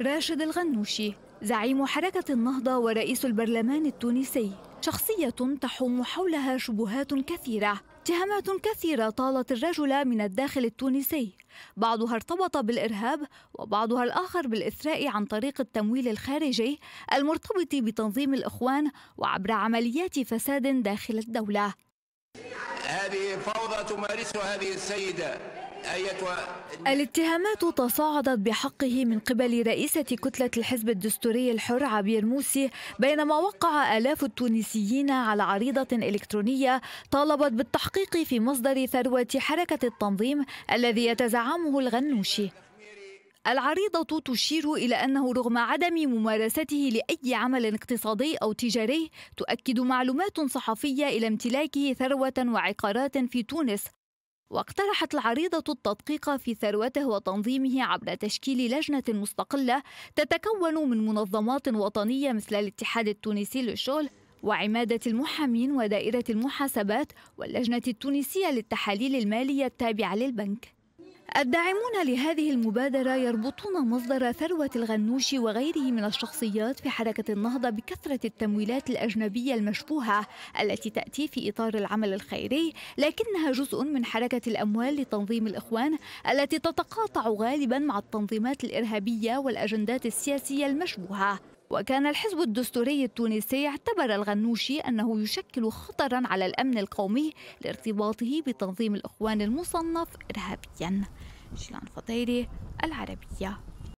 راشد الغنوشي زعيم حركة النهضة ورئيس البرلمان التونسي شخصية تحوم حولها شبهات كثيرة اتهامات كثيرة طالت الرجل من الداخل التونسي بعضها ارتبط بالإرهاب وبعضها الآخر بالإثراء عن طريق التمويل الخارجي المرتبط بتنظيم الإخوان وعبر عمليات فساد داخل الدولة هذه فوضى تمارسها هذه السيدة الاتهامات تصاعدت بحقه من قبل رئيسة كتلة الحزب الدستوري الحر عبير موسي بينما وقع آلاف التونسيين على عريضة إلكترونية طالبت بالتحقيق في مصدر ثروة حركة التنظيم الذي يتزعمه الغنوشي العريضة تشير إلى أنه رغم عدم ممارسته لأي عمل اقتصادي أو تجاري تؤكد معلومات صحفية إلى امتلاكه ثروة وعقارات في تونس واقترحت العريضة التدقيق في ثروته وتنظيمه عبر تشكيل لجنة مستقلة تتكون من منظمات وطنية مثل الاتحاد التونسي للشغل وعمادة المحامين ودائرة المحاسبات واللجنة التونسية للتحاليل المالية التابعة للبنك الداعمون لهذه المبادرة يربطون مصدر ثروة الغنوش وغيره من الشخصيات في حركة النهضة بكثرة التمويلات الأجنبية المشبوهة التي تأتي في إطار العمل الخيري لكنها جزء من حركة الأموال لتنظيم الإخوان التي تتقاطع غالبا مع التنظيمات الإرهابية والأجندات السياسية المشبوهة وكان الحزب الدستوري التونسي اعتبر الغنوشي أنه يشكل خطرا على الأمن القومي لارتباطه بتنظيم الإخوان المصنف إرهابيا شيلان فطيري العربية